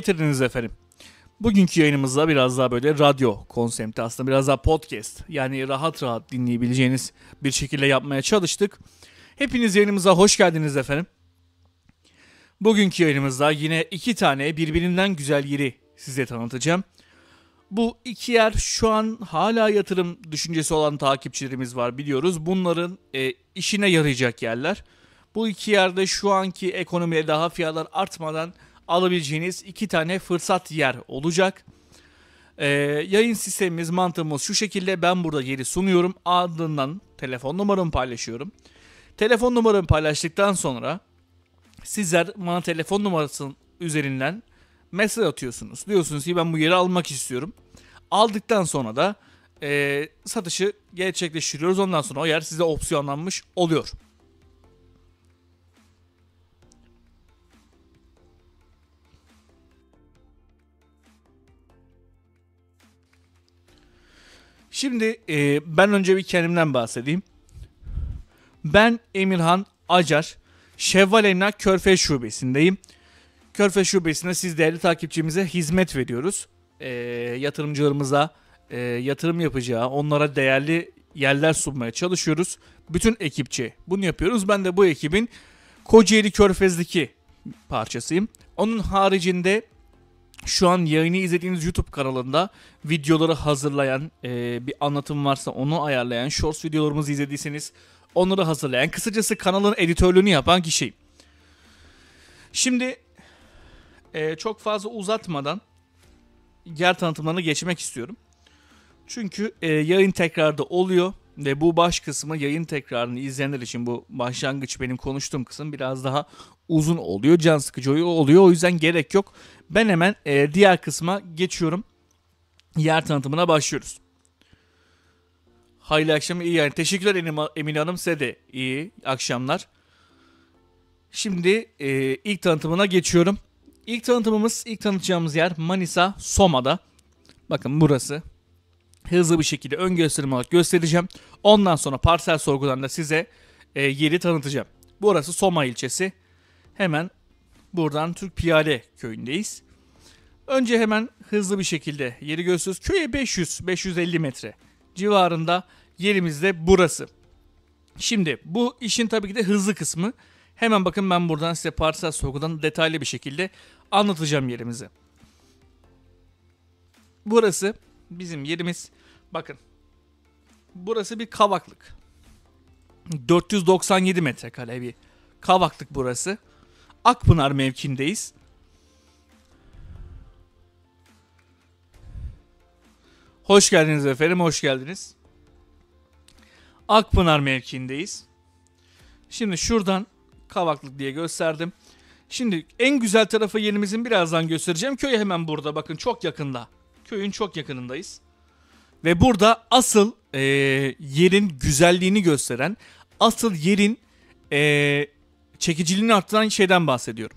getirdiniz efendim. Bugünkü yayınımızda biraz daha böyle radyo konsepti aslında biraz daha podcast yani rahat rahat dinleyebileceğiniz bir şekilde yapmaya çalıştık. Hepiniz yayınımıza hoş geldiniz efendim. Bugünkü yayınımızda yine iki tane birbirinden güzel yeri size tanıtacağım. Bu iki yer şu an hala yatırım düşüncesi olan takipçilerimiz var biliyoruz. Bunların e, işine yarayacak yerler. Bu iki yerde şu anki ekonomiye daha fiyatlar artmadan alabileceğiniz iki tane fırsat yer olacak. Ee, yayın sistemimiz, mantığımız şu şekilde. Ben burada geri sunuyorum. Ardından telefon numaramı paylaşıyorum. Telefon numaramı paylaştıktan sonra sizler bana telefon numarasının üzerinden mesaj atıyorsunuz. Diyorsunuz ki ben bu yeri almak istiyorum. Aldıktan sonra da e, satışı gerçekleştiriyoruz. Ondan sonra o yer size opsiyonlanmış oluyor. Şimdi e, ben önce bir kendimden bahsedeyim. Ben Emirhan Acar, Şevval Emlak Körfez Şubesi'ndeyim. Körfez Şubesi'nde siz değerli takipçimize hizmet veriyoruz. E, yatırımcılarımıza e, yatırım yapacağı, onlara değerli yerler sunmaya çalışıyoruz. Bütün ekipçe bunu yapıyoruz. Ben de bu ekibin Kocaeli Körfez'deki parçasıyım. Onun haricinde şu an yayını izlediğiniz YouTube kanalında videoları hazırlayan, e, bir anlatım varsa onu ayarlayan, shorts videolarımızı izlediyseniz onları hazırlayan, kısacası kanalın editörlüğünü yapan kişiyim. Şimdi e, çok fazla uzatmadan yer tanıtımlarına geçmek istiyorum. Çünkü e, yayın tekrarda oluyor ve bu baş kısmı yayın tekrarını izleyenler için bu başlangıç benim konuştuğum kısım biraz daha uzun oluyor, can sıkıcı oluyor. O yüzden gerek yok. Ben hemen e, diğer kısma geçiyorum. Yer tanıtımına başlıyoruz. Hayırlı akşamlar, iyi yani. Teşekkürler Emine Hanım, size de iyi akşamlar. Şimdi e, ilk tanıtımına geçiyorum. İlk tanıtımımız, ilk tanıtacağımız yer Manisa Soma'da. Bakın burası. Hızlı bir şekilde ön gösterim olarak göstereceğim. Ondan sonra parsel sorgularında size e, yeri tanıtacağım. Burası Soma ilçesi. Hemen buradan Türk Piyade köyündeyiz. Önce hemen hızlı bir şekilde yeri gösteriyoruz. Köye 500-550 metre civarında yerimizde burası. Şimdi bu işin tabii ki de hızlı kısmı. Hemen bakın ben buradan size parsel sorgudan detaylı bir şekilde anlatacağım yerimizi. Burası bizim yerimiz. Bakın. Burası bir kavaklık. 497 metrekare bir kavaklık burası. Akpınar mevkindeyiz. Hoş geldiniz efendim, hoş geldiniz. Akpınar mevkiindeyiz. Şimdi şuradan Kavaklık diye gösterdim. Şimdi en güzel tarafı yerimizin birazdan göstereceğim. Köy hemen burada bakın çok yakında. Köyün çok yakınındayız. Ve burada asıl e, yerin güzelliğini gösteren, asıl yerin e, çekiciliğini arttıran şeyden bahsediyorum.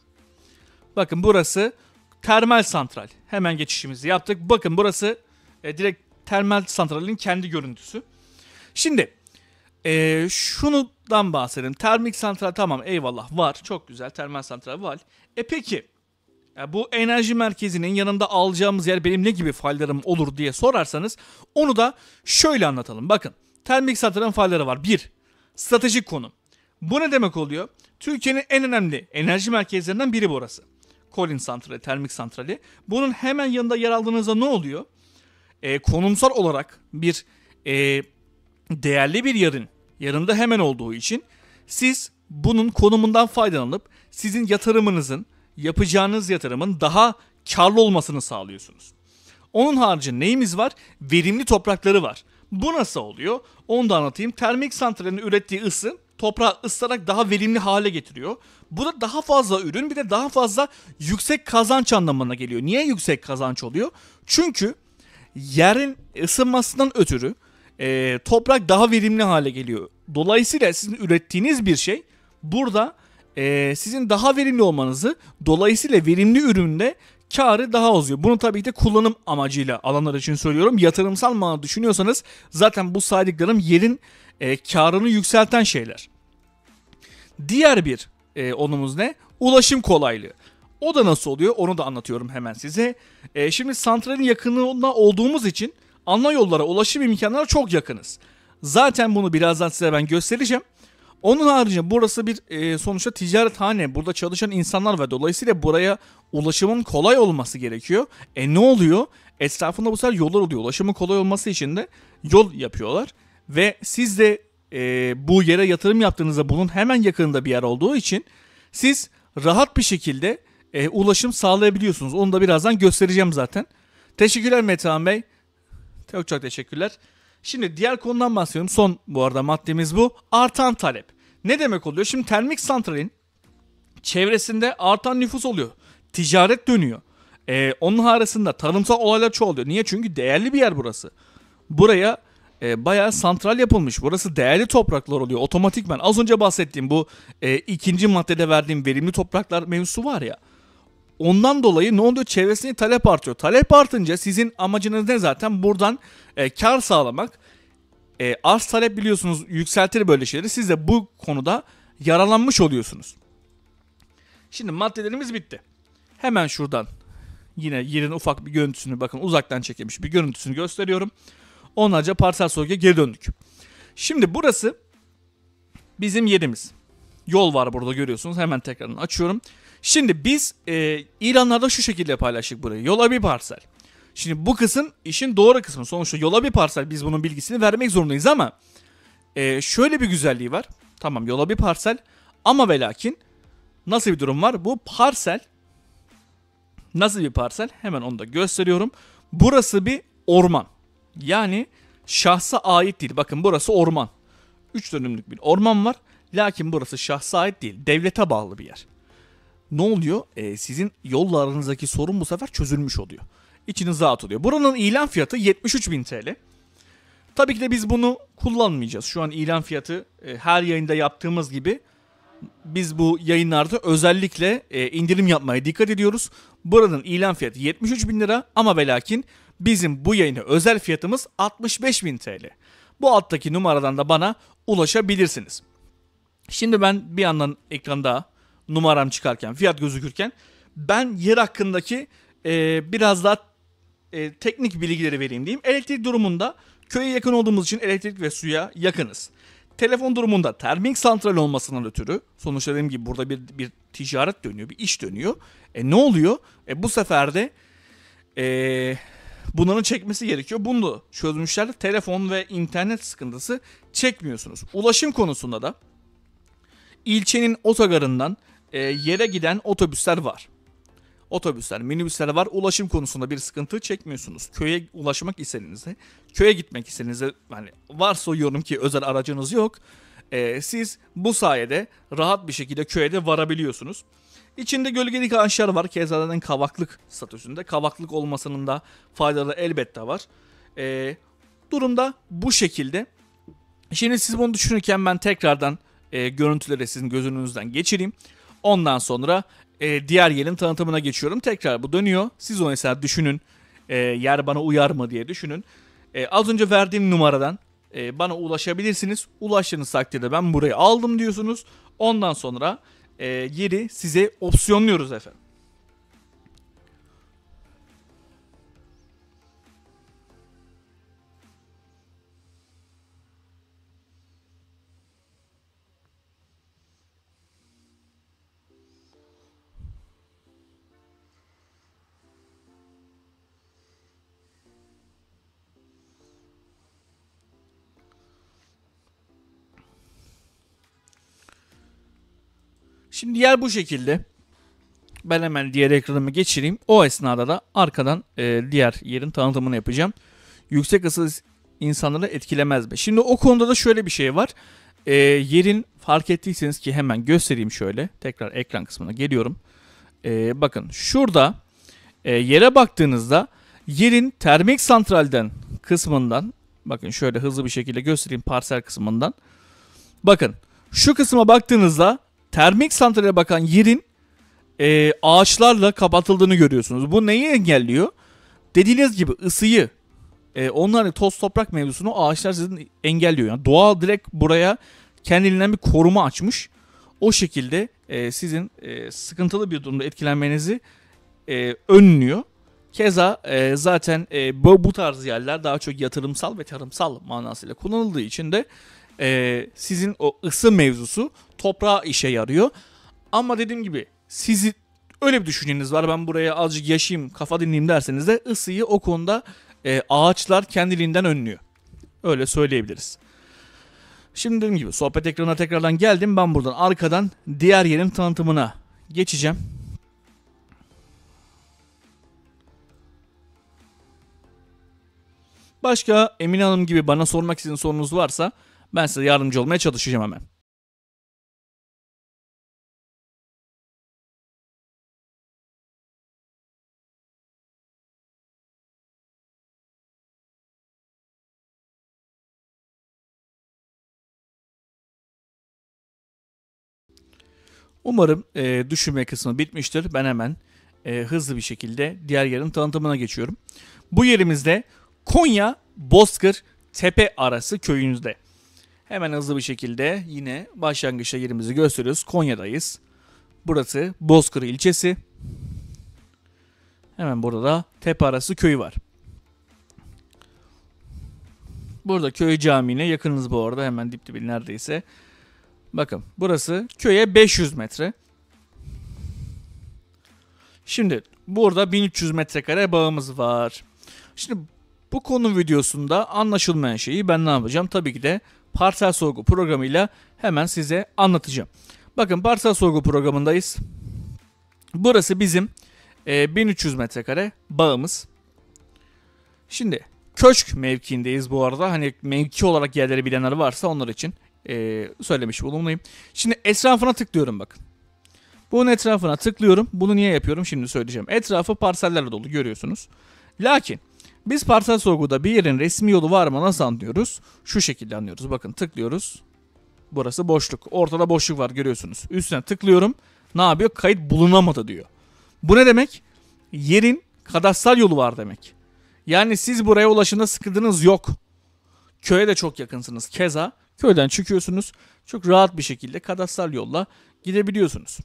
Bakın burası termal santral. Hemen geçişimizi yaptık. Bakın burası e, direkt termal santralin kendi görüntüsü. Şimdi e, şunudan bahsedelim. Termik santral tamam eyvallah var. Çok güzel termal santral var. E peki yani e, bu enerji merkezinin yanında alacağımız yer benim ne gibi faydalarım olur diye sorarsanız onu da şöyle anlatalım. Bakın termik santralin faydaları var. Bir, Stratejik konum. Bu ne demek oluyor? Türkiye'nin en önemli enerji merkezlerinden biri burası. Kolin santrali, termik santrali. Bunun hemen yanında yer aldığınızda ne oluyor? E, konumsal olarak bir e, değerli bir yarın, yanında hemen olduğu için siz bunun konumundan faydalanıp sizin yatırımınızın, yapacağınız yatırımın daha karlı olmasını sağlıyorsunuz. Onun harici neyimiz var? Verimli toprakları var. Bu nasıl oluyor? Onu da anlatayım. Termik santralin ürettiği ısı toprağı ıslanarak daha verimli hale getiriyor. Bu da daha fazla ürün bir de daha fazla yüksek kazanç anlamına geliyor. Niye yüksek kazanç oluyor? Çünkü yerin ısınmasından ötürü e, toprak daha verimli hale geliyor. Dolayısıyla sizin ürettiğiniz bir şey burada e, sizin daha verimli olmanızı dolayısıyla verimli üründe karı daha uzuyor. Bunu tabii ki de kullanım amacıyla alanlar için söylüyorum. Yatırımsal manada düşünüyorsanız zaten bu saydıklarım yerin e, karını yükselten şeyler. Diğer bir e, onumuz ne? Ulaşım kolaylığı. O da nasıl oluyor onu da anlatıyorum hemen size. E, şimdi santralin yakınında olduğumuz için ana yollara ulaşım imkanları çok yakınız. Zaten bunu birazdan size ben göstereceğim. Onun haricinde burası bir e, sonuçta hane. Burada çalışan insanlar ve dolayısıyla buraya ulaşımın kolay olması gerekiyor. E ne oluyor? Etrafında bu sefer yollar oluyor. Ulaşımın kolay olması için de yol yapıyorlar. Ve siz de e, bu yere yatırım yaptığınızda bunun hemen yakınında bir yer olduğu için siz rahat bir şekilde e, ulaşım sağlayabiliyorsunuz. Onu da birazdan göstereceğim zaten. Teşekkürler Metehan Bey. Çok çok teşekkürler. Şimdi diğer konudan bahsediyorum. Son bu arada maddemiz bu. Artan talep. Ne demek oluyor? Şimdi termik santralin çevresinde artan nüfus oluyor. Ticaret dönüyor. Ee, onun arasında tarımsal olaylar çoğalıyor. Niye? Çünkü değerli bir yer burası. Buraya e, bayağı santral yapılmış. Burası değerli topraklar oluyor otomatikmen. Az önce bahsettiğim bu e, ikinci maddede verdiğim verimli topraklar mevzusu var ya. Ondan dolayı ne oluyor? Çevresine talep artıyor. Talep artınca sizin amacınız ne zaten? Buradan e, kar sağlamak. E, arz talep biliyorsunuz yükseltir böyle şeyleri. Siz de bu konuda yaralanmış oluyorsunuz. Şimdi maddelerimiz bitti. Hemen şuradan yine yerin ufak bir görüntüsünü bakın uzaktan çekilmiş bir görüntüsünü gösteriyorum onlarca parsel soyguya geri döndük. Şimdi burası bizim yerimiz. Yol var burada görüyorsunuz. Hemen tekrardan açıyorum. Şimdi biz e, ilanlarda şu şekilde paylaştık burayı. Yola bir parsel. Şimdi bu kısım işin doğru kısmı. Sonuçta yola bir parsel biz bunun bilgisini vermek zorundayız ama e, şöyle bir güzelliği var. Tamam yola bir parsel ama ve lakin nasıl bir durum var? Bu parsel nasıl bir parsel? Hemen onu da gösteriyorum. Burası bir orman. Yani şahsa ait değil. Bakın burası orman. üç dönümlük bir orman var. Lakin burası şahsa ait değil. Devlete bağlı bir yer. Ne oluyor? Ee, sizin yollarınızdaki sorun bu sefer çözülmüş oluyor. İçiniz rahat oluyor. Buranın ilan fiyatı 73 bin TL. Tabii ki de biz bunu kullanmayacağız. Şu an ilan fiyatı e, her yayında yaptığımız gibi biz bu yayınlarda özellikle e, indirim yapmaya dikkat ediyoruz. Buranın ilan fiyatı 73 bin lira ama ve lakin Bizim bu yayını özel fiyatımız 65.000 TL. Bu alttaki numaradan da bana ulaşabilirsiniz. Şimdi ben bir yandan ekranda numaram çıkarken, fiyat gözükürken ben yer hakkındaki e, biraz daha e, teknik bilgileri vereyim diyeyim. Elektrik durumunda köye yakın olduğumuz için elektrik ve suya yakınız. Telefon durumunda termik santral olmasından ötürü sonuçta dediğim gibi burada bir, bir ticaret dönüyor, bir iş dönüyor. E ne oluyor? E bu sefer de e, bunların çekmesi gerekiyor. Bunu da çözmüşler. Telefon ve internet sıkıntısı çekmiyorsunuz. Ulaşım konusunda da ilçenin otogarından e, yere giden otobüsler var. Otobüsler, minibüsler var. Ulaşım konusunda bir sıkıntı çekmiyorsunuz. Köye ulaşmak istediğinizde, köye gitmek istediğinizde yani varsa yorum ki özel aracınız yok. E, siz bu sayede rahat bir şekilde köye de varabiliyorsunuz. İçinde gölgelik ağaçlar var. Keza kavaklık statüsünde. Kavaklık olmasının da faydaları elbette var. E, ee, durumda bu şekilde. Şimdi siz bunu düşünürken ben tekrardan e, görüntüleri sizin gözünüzden geçireyim. Ondan sonra e, diğer yerin tanıtımına geçiyorum. Tekrar bu dönüyor. Siz onu mesela düşünün. E, yer bana uyar mı diye düşünün. E, az önce verdiğim numaradan e, bana ulaşabilirsiniz. Ulaştığınız takdirde ben burayı aldım diyorsunuz. Ondan sonra ee, yeri size opsiyonluyoruz efendim. Şimdi yer bu şekilde. Ben hemen diğer ekranımı geçireyim. O esnada da arkadan e, diğer yerin tanıtımını yapacağım. Yüksek ısı insanları etkilemez mi? Şimdi o konuda da şöyle bir şey var. E, yerin fark ettiyseniz ki hemen göstereyim şöyle. Tekrar ekran kısmına geliyorum. E, bakın şurada e, yere baktığınızda yerin termik santralden kısmından bakın şöyle hızlı bir şekilde göstereyim parsel kısmından. Bakın şu kısma baktığınızda termik santrale bakan yerin e, ağaçlarla kapatıldığını görüyorsunuz. Bu neyi engelliyor? Dediğiniz gibi ısıyı, e, onların toz toprak mevzusunu ağaçlar sizin engelliyor. Yani doğa direkt buraya kendiliğinden bir koruma açmış. O şekilde e, sizin e, sıkıntılı bir durumda etkilenmenizi e, önlüyor. Keza e, zaten e, bu, bu tarz yerler daha çok yatırımsal ve tarımsal manasıyla kullanıldığı için de e, sizin o ısı mevzusu toprağa işe yarıyor. Ama dediğim gibi sizi öyle bir düşünceniz var ben buraya azıcık yaşayayım kafa dinleyeyim derseniz de ısıyı o konuda e, ağaçlar kendiliğinden önlüyor. Öyle söyleyebiliriz. Şimdi dediğim gibi sohbet ekranına tekrardan geldim. Ben buradan arkadan diğer yerin tanıtımına geçeceğim. Başka Emine Hanım gibi bana sormak istediğiniz sorunuz varsa ben size yardımcı olmaya çalışacağım hemen. Umarım e, düşünme kısmı bitmiştir. Ben hemen e, hızlı bir şekilde diğer yerin tanıtımına geçiyorum. Bu yerimizde Konya Bozkır Tepe arası köyünüzde. Hemen hızlı bir şekilde yine başlangıçta yerimizi gösteriyoruz. Konya'dayız. Burası Bozkır ilçesi. Hemen burada da Tepe Arası köyü var. Burada köy camiine yakınız bu arada hemen dip dibi neredeyse. Bakın burası köye 500 metre. Şimdi burada 1300 metrekare bağımız var. Şimdi bu konu videosunda anlaşılmayan şeyi ben ne yapacağım? Tabii ki de parsel sorgu programıyla hemen size anlatacağım. Bakın parsel sorgu programındayız. Burası bizim e, 1300 metrekare bağımız. Şimdi köşk mevkiindeyiz bu arada. Hani mevki olarak yerleri bilenler varsa onlar için e, söylemiş bulunmayayım. Şimdi etrafına tıklıyorum bakın. Bunun etrafına tıklıyorum. Bunu niye yapıyorum şimdi söyleyeceğim. Etrafı parsellerle dolu görüyorsunuz. Lakin biz parsel sorguda bir yerin resmi yolu var mı nasıl anlıyoruz? Şu şekilde anlıyoruz. Bakın tıklıyoruz. Burası boşluk. Ortada boşluk var görüyorsunuz. Üstüne tıklıyorum. Ne yapıyor? Kayıt bulunamadı diyor. Bu ne demek? Yerin kadastral yolu var demek. Yani siz buraya ulaşında sıkıntınız yok. Köye de çok yakınsınız. Keza köyden çıkıyorsunuz. Çok rahat bir şekilde kadastral yolla gidebiliyorsunuz.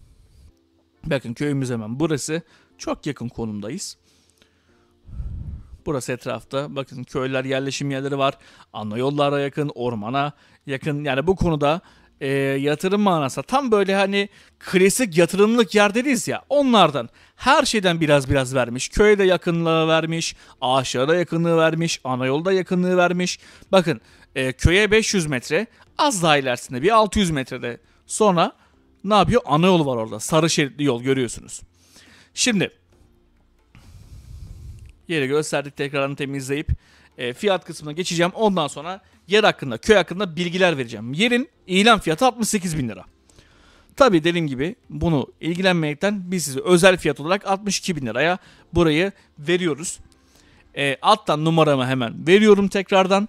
Bakın köyümüz hemen burası. Çok yakın konumdayız. Burası etrafta bakın köyler yerleşim yerleri var. Ana yollara yakın, ormana yakın. Yani bu konuda e, yatırım manası, tam böyle hani klasik yatırımlık yerdeyiz ya onlardan her şeyden biraz biraz vermiş. Köye de yakınlığı vermiş, ağaçlara da yakınlığı vermiş, ana yolda yakınlığı vermiş. Bakın e, köye 500 metre az daha ilerisinde bir 600 metrede sonra ne yapıyor? Ana yol var orada sarı şeritli yol görüyorsunuz. Şimdi yeri gösterdik. Tekrarını temizleyip e, fiyat kısmına geçeceğim. Ondan sonra yer hakkında, köy hakkında bilgiler vereceğim. Yerin ilan fiyatı 68 bin lira. Tabii dediğim gibi bunu ilgilenmekten biz size özel fiyat olarak 62 bin liraya burayı veriyoruz. E, alttan numaramı hemen veriyorum tekrardan.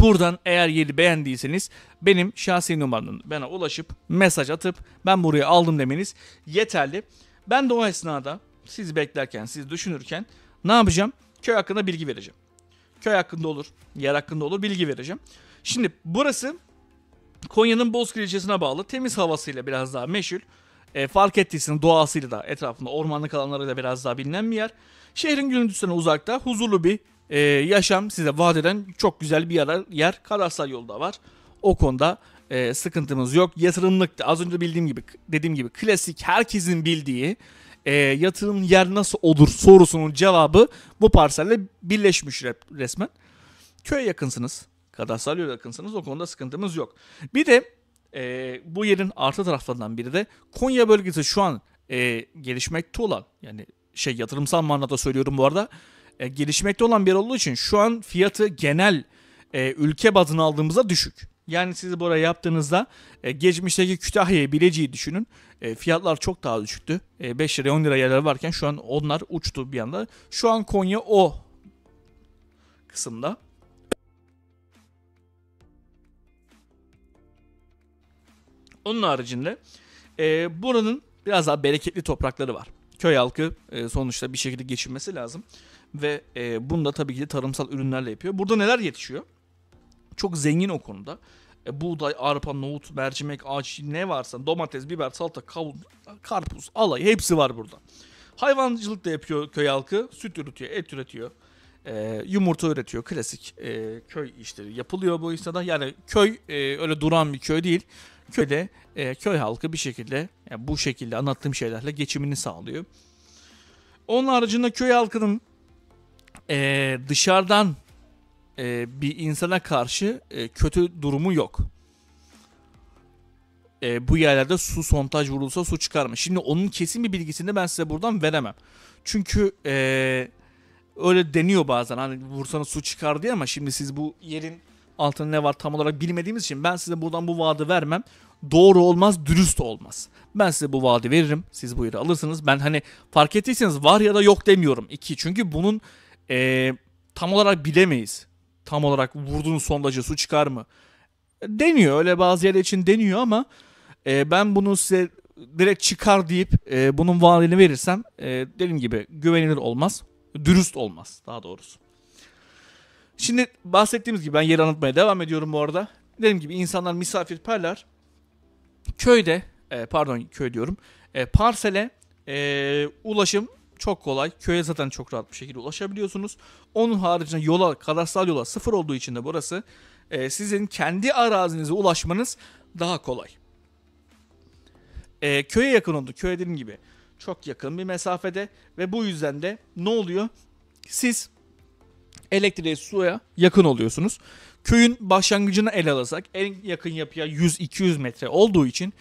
Buradan eğer yeri beğendiyseniz benim şahsi numaramdan bana ulaşıp mesaj atıp ben burayı aldım demeniz yeterli. Ben de o esnada siz beklerken, siz düşünürken ne yapacağım? Köy hakkında bilgi vereceğim. Köy hakkında olur, yer hakkında olur bilgi vereceğim. Şimdi burası Konya'nın Bozkır ilçesine bağlı. Temiz havasıyla biraz daha meşhur. E, fark ettiysen doğasıyla da etrafında ormanlık alanlarıyla biraz daha bilinen bir yer. Şehrin gürültüsüne uzakta huzurlu bir e, yaşam size vaat eden çok güzel bir yer. yer. Karasal yolda var. O konuda e, sıkıntımız yok. Yatırımlık da az önce bildiğim gibi dediğim gibi klasik herkesin bildiği e, yatırım yer nasıl olur sorusunun cevabı bu parselle birleşmiş resmen. Köye yakınsınız. Kadastral yakınsınız. O konuda sıkıntımız yok. Bir de e, bu yerin artı taraflarından biri de Konya bölgesi şu an e, gelişmekte olan yani şey yatırımsal manada söylüyorum bu arada e, gelişmekte olan bir yer olduğu için şu an fiyatı genel e, ülke bazını aldığımızda düşük. Yani siz buraya yaptığınızda e, geçmişteki Kütahya'yı, Bilecik'i düşünün. E, fiyatlar çok daha düşüktü. E, 5 liraya 10 lira yerler varken şu an onlar uçtu bir anda. Şu an Konya o kısımda. Onun haricinde e, buranın biraz daha bereketli toprakları var. Köy halkı e, sonuçta bir şekilde geçinmesi lazım. Ve e, bunu da tabii ki de tarımsal ürünlerle yapıyor. Burada neler yetişiyor? çok zengin o konuda. E, buğday, arpa, nohut, mercimek, ağaç ne varsa domates, biber, salata, kavun, karpuz, alay hepsi var burada. Hayvancılık da yapıyor köy halkı. Süt üretiyor, et üretiyor. E, yumurta üretiyor. Klasik e, köy işleri yapılıyor bu esnada. Yani köy e, öyle duran bir köy değil. Köyde e, köy halkı bir şekilde yani e, bu şekilde anlattığım şeylerle geçimini sağlıyor. Onun haricinde köy halkının e, dışarıdan e, bir insana karşı e, kötü durumu yok. E, bu yerlerde su sontaj vurulsa su çıkar mı? Şimdi onun kesin bir bilgisini ben size buradan veremem. Çünkü e, öyle deniyor bazen hani vursanız su çıkar diye ama şimdi siz bu yerin altında ne var tam olarak bilmediğimiz için ben size buradan bu vaadi vermem. Doğru olmaz, dürüst olmaz. Ben size bu vaadi veririm. Siz bu yeri alırsınız. Ben hani fark ettiyseniz var ya da yok demiyorum. iki Çünkü bunun e, tam olarak bilemeyiz tam olarak vurduğun sondacı su çıkar mı? Deniyor öyle bazı yerler için deniyor ama e, ben bunu size direkt çıkar deyip e, bunun vaadini verirsem e, dediğim gibi güvenilir olmaz. Dürüst olmaz daha doğrusu. Şimdi bahsettiğimiz gibi ben yeri anlatmaya devam ediyorum bu arada. Dediğim gibi insanlar misafirperler. Köyde e, pardon köy diyorum. E, parsele e, ulaşım çok kolay. Köye zaten çok rahat bir şekilde ulaşabiliyorsunuz. Onun haricinde yola, kadastral yola sıfır olduğu için de burası e, sizin kendi arazinize ulaşmanız daha kolay. E, köye yakın oldu. Köy dediğim gibi çok yakın bir mesafede ve bu yüzden de ne oluyor? Siz elektriğe, suya yakın oluyorsunuz. Köyün başlangıcını ele alırsak en yakın yapıya 100-200 metre olduğu için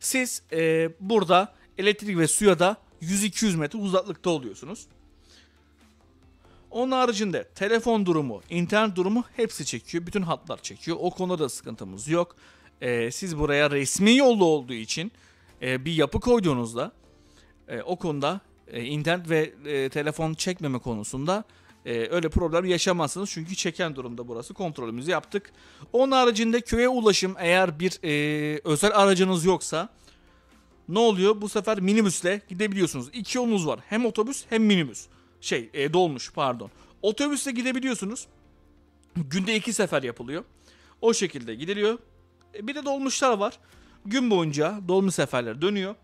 siz e, burada elektrik ve suya da 100-200 metre uzaklıkta oluyorsunuz. Onun haricinde telefon durumu, internet durumu hepsi çekiyor. Bütün hatlar çekiyor. O konuda da sıkıntımız yok. Ee, siz buraya resmi yolu olduğu için e, bir yapı koyduğunuzda e, o konuda e, internet ve e, telefon çekmeme konusunda e, öyle problem yaşamazsınız. Çünkü çeken durumda burası. Kontrolümüzü yaptık. Onun haricinde köye ulaşım eğer bir e, özel aracınız yoksa ne oluyor? Bu sefer minibüsle gidebiliyorsunuz. İki yolunuz var. Hem otobüs hem minibüs. Şey e, dolmuş pardon. Otobüsle gidebiliyorsunuz. Günde iki sefer yapılıyor. O şekilde gidiliyor. E, bir de dolmuşlar var. Gün boyunca dolmuş seferler dönüyor.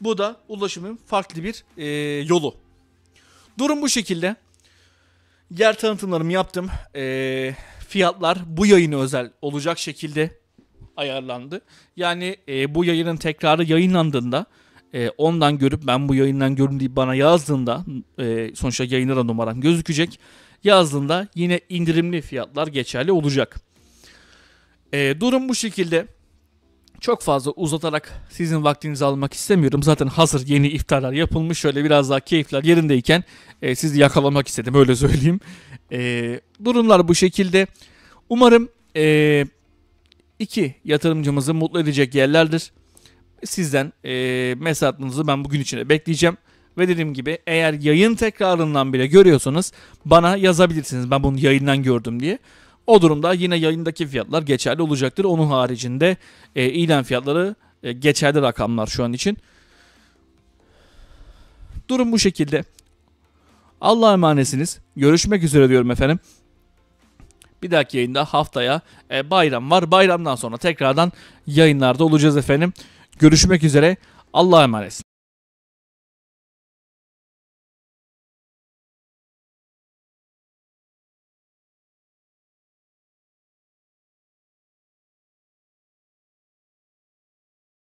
Bu da ulaşımın farklı bir e, yolu. Durum bu şekilde. Yer tanıtımlarımı yaptım. E, fiyatlar bu yayına özel olacak şekilde ayarlandı. Yani e, bu yayının tekrarı yayınlandığında e, ondan görüp ben bu yayından görün deyip bana yazdığında e, sonuçta yayına da numaram gözükecek. Yazdığında yine indirimli fiyatlar geçerli olacak. E, durum bu şekilde. Çok fazla uzatarak sizin vaktinizi almak istemiyorum. Zaten hazır yeni iftarlar yapılmış. Şöyle biraz daha keyifler yerindeyken e, sizi yakalamak istedim öyle söyleyeyim. E, durumlar bu şekilde. Umarım e, iki yatırımcımızı mutlu edecek yerlerdir. Sizden e, mesaj atmanızı ben bugün içinde bekleyeceğim. Ve dediğim gibi eğer yayın tekrarından bile görüyorsanız bana yazabilirsiniz. Ben bunu yayından gördüm diye. O durumda yine yayındaki fiyatlar geçerli olacaktır. Onun haricinde e, ilan fiyatları e, geçerli rakamlar şu an için. Durum bu şekilde. Allah'a emanetsiniz. Görüşmek üzere diyorum efendim. Bir dahaki yayında haftaya e, bayram var. Bayramdan sonra tekrardan yayınlarda olacağız efendim. Görüşmek üzere. Allah'a emanet.